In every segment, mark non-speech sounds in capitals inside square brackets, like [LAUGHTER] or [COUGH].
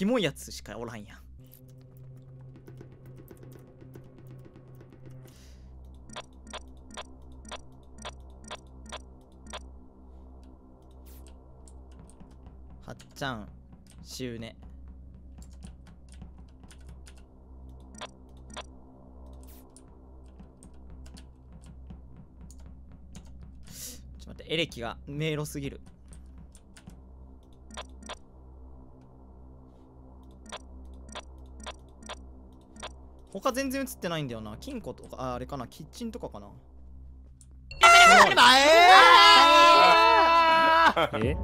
キモいやつしかおらんやんはっちゃんしゅうねちょっと待ってエレキが迷路すぎる他全然映ってないんだよな。金庫とか、ああれかな、キッチンとかかな。え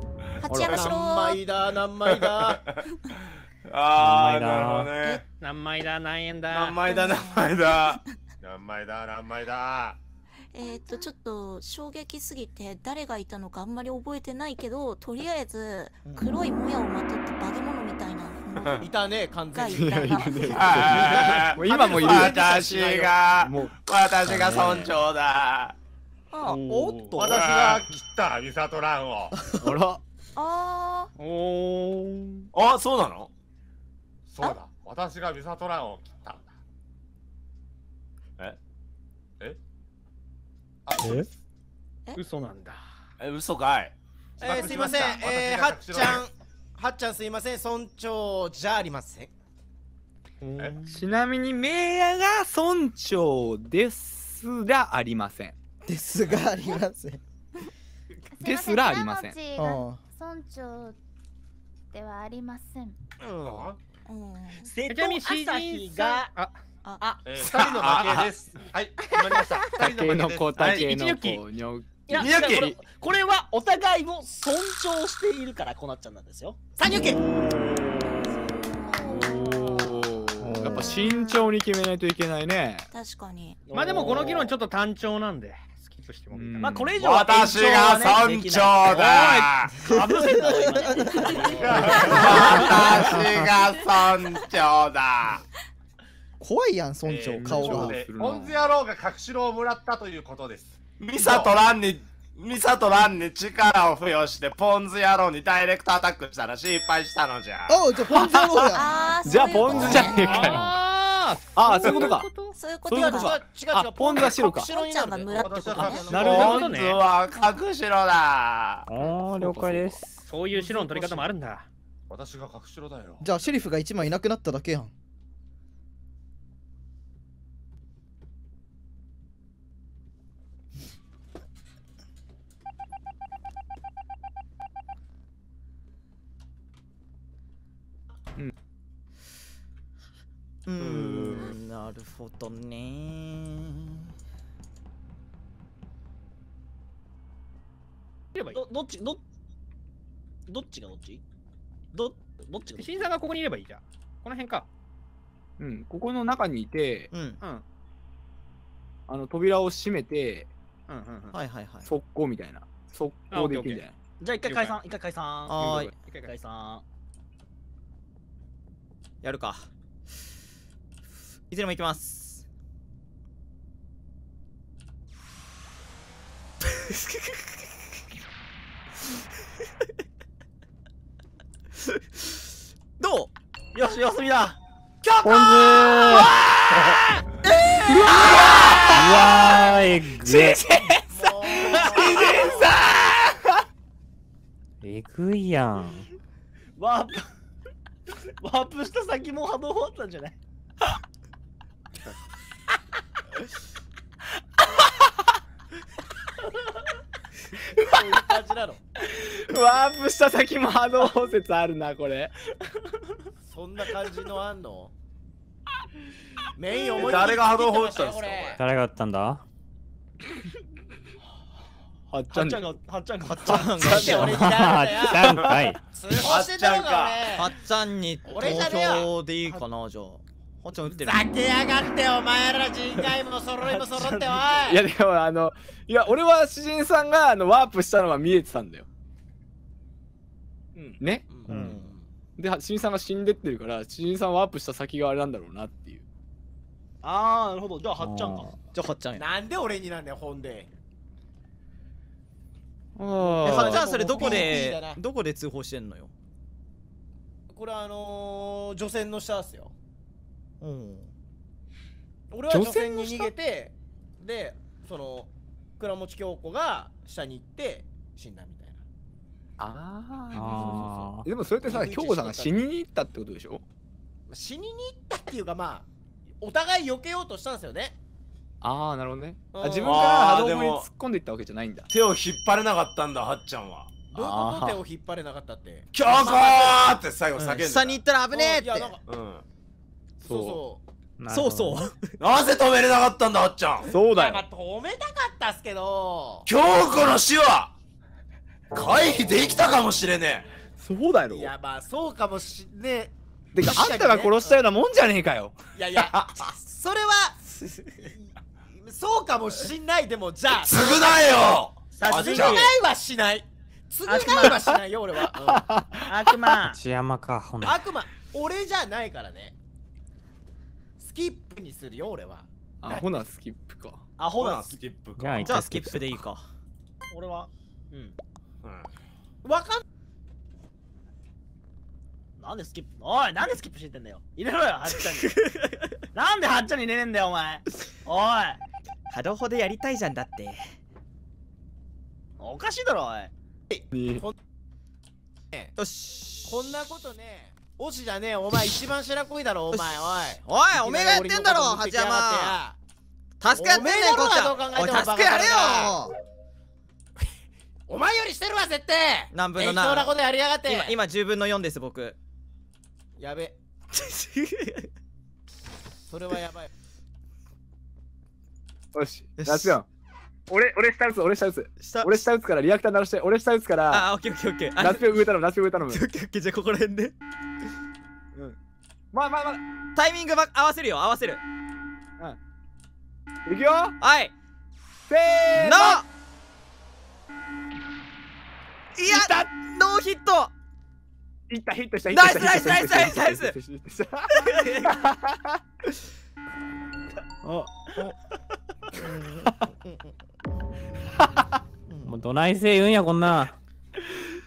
八山城何枚だ何枚だ [LAUGHS] ああなるほどね何枚だ何円だ何枚だ何枚だ何枚だ何枚だえっとちょっと衝撃すぎて誰がいたのかあんまり覚えてないけどとりあえず黒いもやをまとった化け物みたいないたね完全に今もいる私が私が村長だあおっと私が切ったミサトランをあらあおあそうなのそうだ私がミサトランを切ったんだえええ嘘なんだえ嘘かいえー、すいませんえー、はっちゃんはっちゃんすいません村長じゃありませんちなみにメイヤが村長ですがありませんですがありません [LAUGHS] ですらありません村長ではありません瀬戸朝日がああ、二、人の負けです。はい、決まりました。二人の負けです。竹の子、竹の子、にょいや、宮家これこれはお互いを尊重しているからこうなっちゃうんですよ。三遊家やっぱ慎重に決めないといけないね。確かに。まあでもこの議論ちょっと単調なんで。スキップしてもまあこれ以上は、ね、私が尊重だ。せた、ね、私が尊重だ。怖いやん村長、えー、顔が。ポン野郎が隠しろをもらったということです。ミサとランに、ミサとランに力を付与して、ポンズ野郎にダイレクトアタックしたら失敗したのじゃ。おじゃポンズ野郎や。じゃポンズじゃねえかよ。ああ、そういうことか。[LAUGHS] そういうことか。違う違う。ポンズは白か。白ちゃんが村ってことなるほどね。ポンズは白だ。ああ、了解です。そういう白の取り方もあるんだ。私が隠しろだよ。じゃあシェリフが一枚いなくなっただけやん。うんなるほどねどどっちどどっちがどっちどどっちが新さんがここにいればいいじゃんこの辺かうんここの中にいて、うん、あの扉を閉めて、うんうんはいはいはい速攻みたいな速攻でいけじゃなじゃあ一回解散一回解散はい一回解散やるかいつでも行きますどうよし休みだキャンズーー、うわーうわーえぐえぐいやんワープワープした先も波動終わったんじゃないそういう感じなのワープした先も波動包摂あるなこれそんな感じのあんのメイン思い誰が波動包摂したんですか誰がやったんだはっちゃんが、はっちゃんが、はっちゃんが、はっちゃんが、はっちゃんかい。はっちゃんに投票でいいかな、じゃあ。おちゃん撃ってる。避けやがって、お前ら人外も揃いも揃って、おい [LAUGHS] いや、でもあの、いや、俺は詩人さんがあのワープしたのは見えてたんだよ。うん。ね、うん、うん。で、詩人さんが死んでってるから、詩人さんワープした先があれなんだろうなっていう。ああ、なるほど。じゃあ、はっちゃんか。じゃあ、はっちゃんや。なんで俺になんだよ、んで。あはっちゃん、それどこで、どこで通報してんのよこれはあのー、除染の下っすよ。うん俺は女性に逃げてでその倉持京子が下に行って死んだみたいなああでもそれってさ京子さんが死にに行ったってことでしょ死にに行ったっていうかまあお互い避けようとしたんですよねああなるほどねあ自分から波動に突っ込んでいったわけじゃないんだ手を引っ張れなかったんだはっちゃんはどううこと手を引っ張れなかったって「京子!」って最後叫んで、うん、下に行ったら危ねえって、うんそうそうそうなぜ止めれなかったんだあっちゃんそうだよ止めたかったっすけど今日この死は回避できたかもしれねえそうだよいやまあそうかもしねえてかあんたが殺したようなもんじゃねえかよいやいやそれはそうかもしんないでもじゃあ償えよ償いはしない償いはしないよ俺は、悪魔千山かほ悪魔俺じゃないからねキップにするよ、俺は。アホなスキップか。アホなスキップか。じゃあ、スキップでいいか。俺は、うん。うん。わかんなんでスキップおい、なんでスキップしてんだよ。入れろよ、はっちゃんに。[LAUGHS] なんではっちゃんに入れねえんだよ、お前。おい。波動ほでやりたいじゃんだって。おかしいだろ、おい。えよし。こんなことね。おしじゃねえお前一番白こいだろお前 [LAUGHS] おいおいおめえがやってんだろ八山助けやってんねんこっちは助けやれよ [LAUGHS] お前よりしてるわ絶対何分の何なことやりやがって今今10分の4です僕やべ [LAUGHS] それはやばいよし夏よ俺、俺下打つ、俺下打つ。下俺下打つから、リアクター鳴らして、俺下打つから。あ、オッケーオッケーオッケー。夏植えたの、夏ピ植えたの。オッケーオッケー、じゃあここら辺で。まあまあまあタイミング合わせるよ合わせるうんいくよはいせーのいやノーヒットいったヒットしたナイスナイスナイスナイスナイス [LAUGHS] おお [LAUGHS] もうどないせい言うんやこんな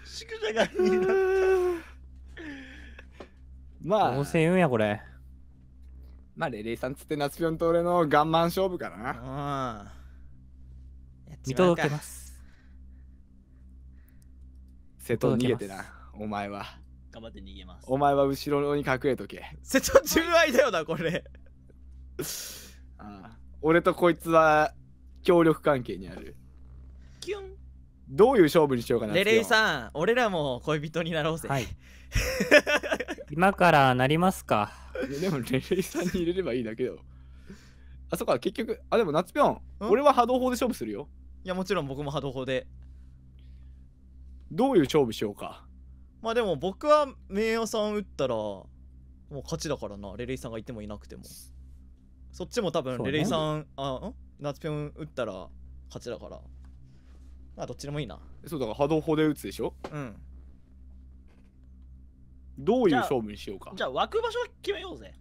宿舎がいいなまあ。どうせ言うんや、これ。まあ、レレイさんつって夏ピョンと俺のガンマン勝負かな。うん。見届けます。瀬戸逃げてな、お前は。頑張って逃げます。お前は後ろに隠れとけ。瀬戸純愛だよな、これ。ああ俺とこいつは協力関係にある。キュン。どういう勝負にしようかなレレイさん俺らも恋人になろうぜ、はい、[LAUGHS] 今からなりますかでもレレイさんに入れればいいだけどあそっか、結局あでも夏ぴょん俺は波動砲で勝負するよいやもちろん僕も波動砲でどういう勝負しようかまあでも僕は名誉さん打ったらもう勝ちだからなレレイさんがいてもいなくてもそっちも多分レレイさんあん夏ぴょん打ったら勝ちだからあどっちでもいいなそうだから波動砲で打つでしょうんどういう勝負にしようかじゃあ枠場所決めようぜ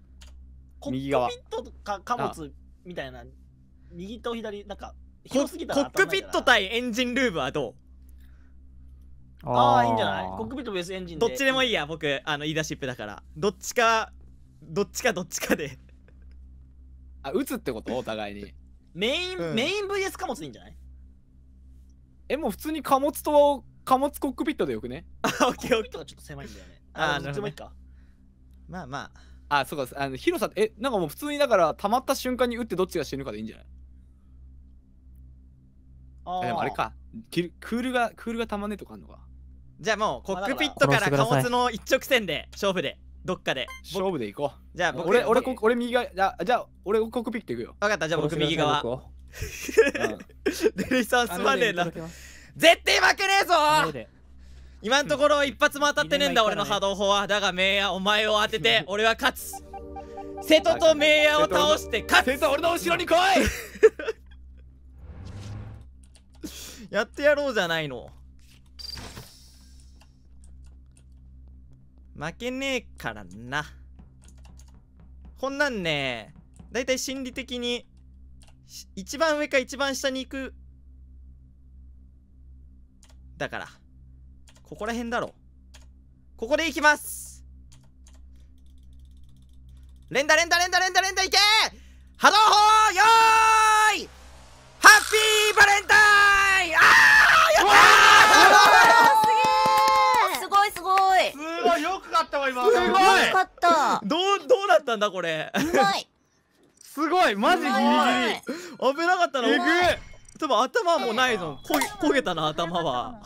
コックピットか貨物みたいな右と左なんか広すぎたらコックピット対エンジンルームはどうああいいんじゃないコックピットベースエンジンどっちでもいいや僕あのリーダーシップだからどっちかどっちかどっちかで [LAUGHS] あ打つってことお互いにメイン、うん、メイン VS 貨物でいいんじゃないえ、もう普通に貨物と貨物コックピットでよくねあ、[LAUGHS] オッケーオッケー。ちょっと狭いんだよね。あ、あどっちもいいか。まあまあ。あ、そうか、あの広さ、え、なんかもう普通にだから、たまった瞬間に打ってどっちが死ぬかでいいんじゃないあでもあれかクールがクールが溜まねとかあんのかじゃあもうコックピットから貨物の一直線で勝負でどっかで勝負で行こうじゃあ僕俺俺俺右側じゃあ俺コックピット行くよ分かったじゃあ僕右側デリさんすまねえな絶対負けねえぞ今のところ一発も当たってねえんだ俺の波動砲はだがメイヤお前を当てて俺は勝つ瀬戸とメイヤを倒して勝つ瀬戸俺の後ろに来い [LAUGHS] やってやろうじゃないの負けねえからなこんなんねだいたい心理的に一番上か一番下に行くだからここら辺だろここで行きます連打連打連打連打連打いけ波動砲よーいハッピーバレンタインあーやったーすごいすごいすごいよく勝ったわ今すごいよかったどうどうなったんだこれすごいマジギリギリ危なかったな多分頭もないぞこ焦げたな頭は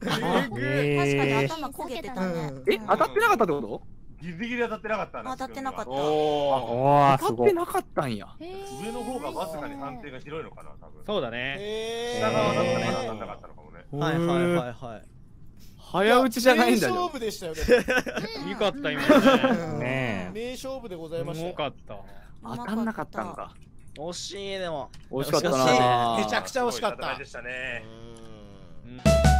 えー、確かに頭焦げてたね、え当たってなかったってことギリギリ当たってなかった当たってなかった当たってなかったんや上の方がわずかに判定が広いのかな多分そうだね下側だったら当たんなかったのかもねはいはいはいはい早打ちじゃないんだよ。勝負でしたよね。よ [LAUGHS] かった今ね。名勝負でございました。よかった。当たんなかったんか惜しいでも惜しかったなめちゃくちゃ惜しかったでしたねうん